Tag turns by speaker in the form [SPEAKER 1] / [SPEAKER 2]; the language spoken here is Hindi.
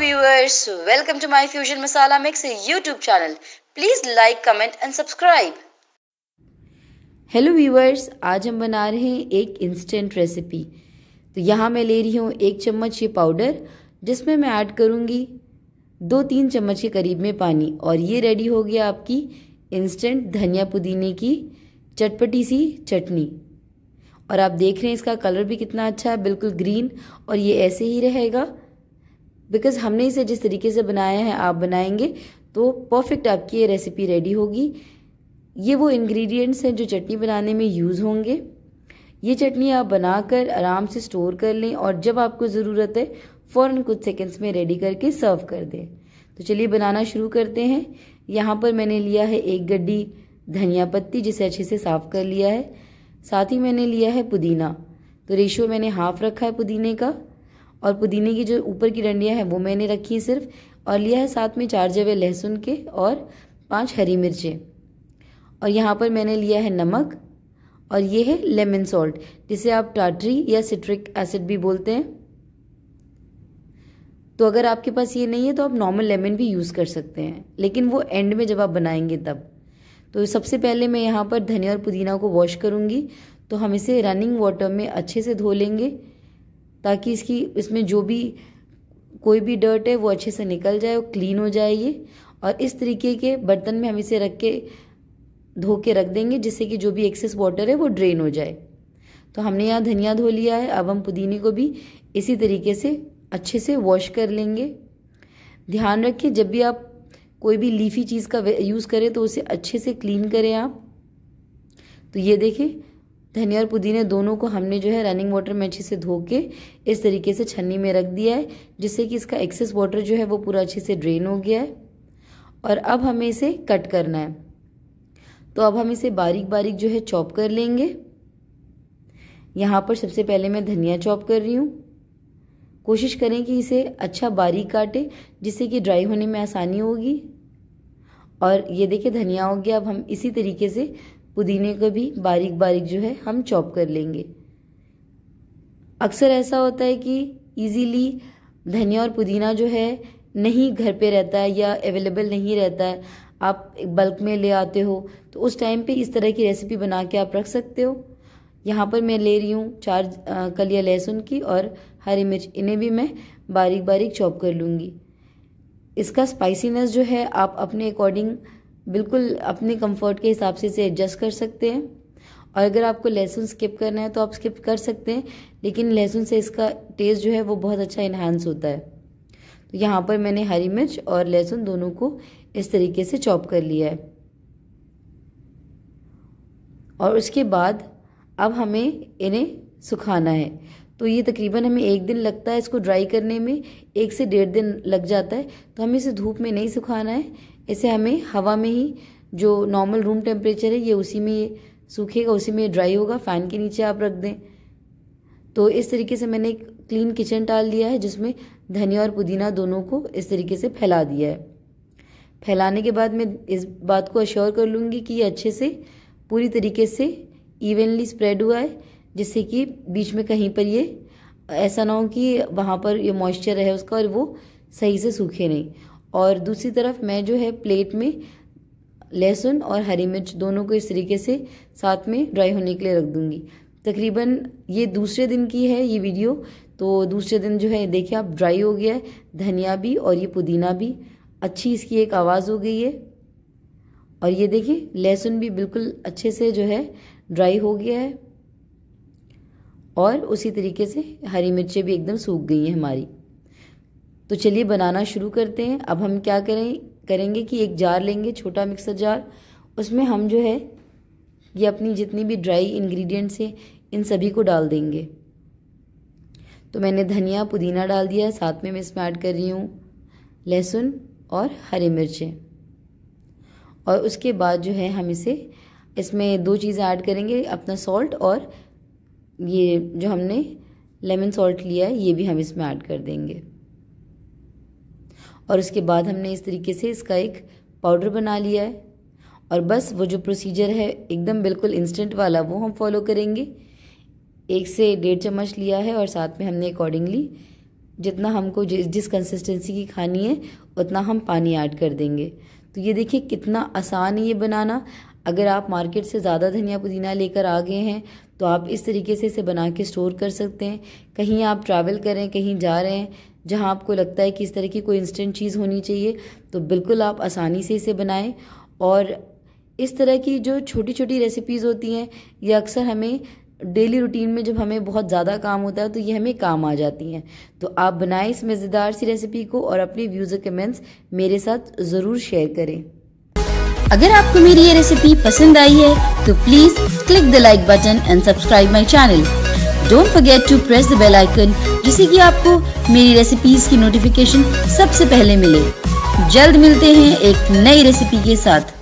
[SPEAKER 1] viewers, welcome to my Fusion Masala Mix YouTube channel. Please like, comment and subscribe. Hello viewers आज हम बना रहे हैं एक इंस्टेंट रेसिपी तो यहाँ मैं ले रही हूँ एक चम्मच ये पाउडर जिसमें मैं ऐड करूँगी दो तीन चम्मच के करीब में पानी और ये रेडी हो गया आपकी इंस्टेंट धनिया पुदीने की चटपटी सी चटनी और आप देख रहे हैं इसका कलर भी कितना अच्छा है बिल्कुल ग्रीन और ये ऐसे ही रहेगा बिकॉज हमने इसे जिस तरीके से बनाया है आप बनाएंगे तो परफेक्ट आपकी ये रेसिपी रेडी होगी ये वो इंग्रेडिएंट्स हैं जो चटनी बनाने में यूज़ होंगे ये चटनी आप बनाकर आराम से स्टोर कर लें और जब आपको ज़रूरत है फ़ौरन कुछ सेकंड्स में रेडी करके सर्व कर दें तो चलिए बनाना शुरू करते हैं यहाँ पर मैंने लिया है एक गड्डी धनिया पत्ती जिसे अच्छे से साफ़ कर लिया है साथ ही मैंने लिया है पुदीना तो रेशो मैंने हाफ़ रखा है पुदीने का और पुदीने की जो ऊपर की डंडियाँ हैं वो मैंने रखी हैं सिर्फ और लिया है साथ में चार जवे लहसुन के और पांच हरी मिर्चें और यहाँ पर मैंने लिया है नमक और ये है लेमन सॉल्ट जिसे आप टाटरी या सिट्रिक एसिड भी बोलते हैं तो अगर आपके पास ये नहीं है तो आप नॉर्मल लेमन भी यूज़ कर सकते हैं लेकिन वो एंड में जब आप बनाएंगे तब तो सबसे पहले मैं यहाँ पर धनिया और पुदीना को वॉश करूँगी तो हम इसे रनिंग वाटर में अच्छे से धो लेंगे ताकि इसकी इसमें जो भी कोई भी डर्ट है वो अच्छे से निकल जाए और क्लीन हो जाए ये और इस तरीके के बर्तन में हम इसे रख के धो के रख देंगे जिससे कि जो भी एक्सेस वाटर है वो ड्रेन हो जाए तो हमने यहाँ धनिया धो लिया है अब हम पुदीने को भी इसी तरीके से अच्छे से वॉश कर लेंगे ध्यान रखिए जब भी आप कोई भी लीफी चीज़ का यूज़ करें तो उसे अच्छे से क्लीन करें आप तो ये देखें धनिया और पुदीने दोनों को हमने जो है रनिंग वाटर में अच्छे से धो के इस तरीके से छन्नी में रख दिया है जिससे कि इसका एक्सेस वाटर जो है वो पूरा अच्छे से ड्रेन हो गया है और अब हमें इसे कट करना है तो अब हम इसे बारीक बारीक जो है चॉप कर लेंगे यहाँ पर सबसे पहले मैं धनिया चॉप कर रही हूँ कोशिश करें कि इसे अच्छा बारीक काटें जिससे कि ड्राई होने में आसानी होगी और ये देखिए धनिया हो गया अब हम इसी तरीके से पुदीने को भी बारीक बारीक जो है हम चॉप कर लेंगे अक्सर ऐसा होता है कि इजीली धनिया और पुदीना जो है नहीं घर पे रहता है या अवेलेबल नहीं रहता है आप बल्क में ले आते हो तो उस टाइम पे इस तरह की रेसिपी बना के आप रख सकते हो यहाँ पर मैं ले रही हूँ चार कलिया लहसुन की और हरी मिर्च इन्हें भी मैं बारीक बारीक चॉप कर लूँगी इसका स्पाइसीनेस जो है आप अपने अकॉर्डिंग बिल्कुल अपने कंफर्ट के हिसाब से इसे एडजस्ट कर सकते हैं और अगर आपको लहसुन स्किप करना है तो आप स्किप कर सकते हैं लेकिन लहसुन से इसका टेस्ट जो है वो बहुत अच्छा इन्हांस होता है तो यहाँ पर मैंने हरी मिर्च और लहसुन दोनों को इस तरीके से चॉप कर लिया है और उसके बाद अब हमें इन्हें सुखाना है तो ये तकरीबन हमें एक दिन लगता है इसको ड्राई करने में एक से डेढ़ दिन लग जाता है तो हमें इसे धूप में नहीं सुखाना है इसे हमें हवा में ही जो नॉर्मल रूम टेम्परेचर है ये उसी में ये सूखेगा उसी में ड्राई होगा फ़ैन के नीचे आप रख दें तो इस तरीके से मैंने एक क्लीन किचन टाल दिया है जिसमें धनिया और पुदीना दोनों को इस तरीके से फैला दिया है फैलाने के बाद मैं इस बात को अश्योर कर लूँगी कि ये अच्छे से पूरी तरीके से इवेनली स्प्रेड हुआ है जिससे कि बीच में कहीं पर ये ऐसा ना हो कि वहाँ पर ये मॉइस्चर है उसका और वो सही से सूखे नहीं और दूसरी तरफ मैं जो है प्लेट में लहसुन और हरी मिर्च दोनों को इस तरीके से साथ में ड्राई होने के लिए रख दूँगी तकरीबन ये दूसरे दिन की है ये वीडियो तो दूसरे दिन जो है देखिए आप ड्राई हो गया है धनिया भी और ये पुदीना भी अच्छी इसकी एक आवाज़ हो गई है और ये देखिए लहसुन भी बिल्कुल अच्छे से जो है ड्राई हो गया है और उसी तरीके से हरी मिर्चें भी एकदम सूख गई हैं हमारी तो चलिए बनाना शुरू करते हैं अब हम क्या करें करेंगे कि एक जार लेंगे छोटा मिक्सर जार उसमें हम जो है ये अपनी जितनी भी ड्राई इंग्रेडिएंट्स हैं इन सभी को डाल देंगे तो मैंने धनिया पुदीना डाल दिया है साथ में मैं इसमें ऐड कर रही हूँ लहसुन और हरी मिर्चें और उसके बाद जो है हम इसे इसमें दो चीज़ें ऐड करेंगे अपना सॉल्ट और ये जो हमने लेमन सॉल्ट लिया है ये भी हम इसमें ऐड कर देंगे और उसके बाद हमने इस तरीके से इसका एक पाउडर बना लिया है और बस वो जो प्रोसीजर है एकदम बिल्कुल इंस्टेंट वाला वो हम फॉलो करेंगे एक से डेढ़ चम्मच लिया है और साथ में हमने अकॉर्डिंगली जितना हमको जिस जिस कंसिस्टेंसी की खानी है उतना हम पानी ऐड कर देंगे तो ये देखिए कितना आसान है ये बनाना अगर आप मार्केट से ज़्यादा धनिया पुदीना लेकर आ गए हैं तो आप इस तरीके से इसे बना के स्टोर कर सकते हैं कहीं आप ट्रैवल करें कहीं जा रहे हैं जहाँ आपको लगता है कि इस तरह की कोई इंस्टेंट चीज़ होनी चाहिए तो बिल्कुल आप आसानी से इसे बनाएं और इस तरह की जो छोटी छोटी रेसिपीज़ होती हैं ये अक्सर हमें डेली रूटीन में जब हमें बहुत ज़्यादा काम होता है तो ये हमें काम आ जाती हैं तो आप बनाएं इस मज़ेदार सी रेसिपी को और अपने व्यूज़ और कमेंट्स मेरे साथ ज़रूर शेयर करें अगर आपको मेरी ये रेसिपी पसंद आई है तो please click the like button and subscribe my channel don't forget to press the bell icon जिससे कि आपको मेरी रेसिपीज की नोटिफिकेशन सबसे पहले मिले जल्द मिलते हैं एक नई रेसिपी के साथ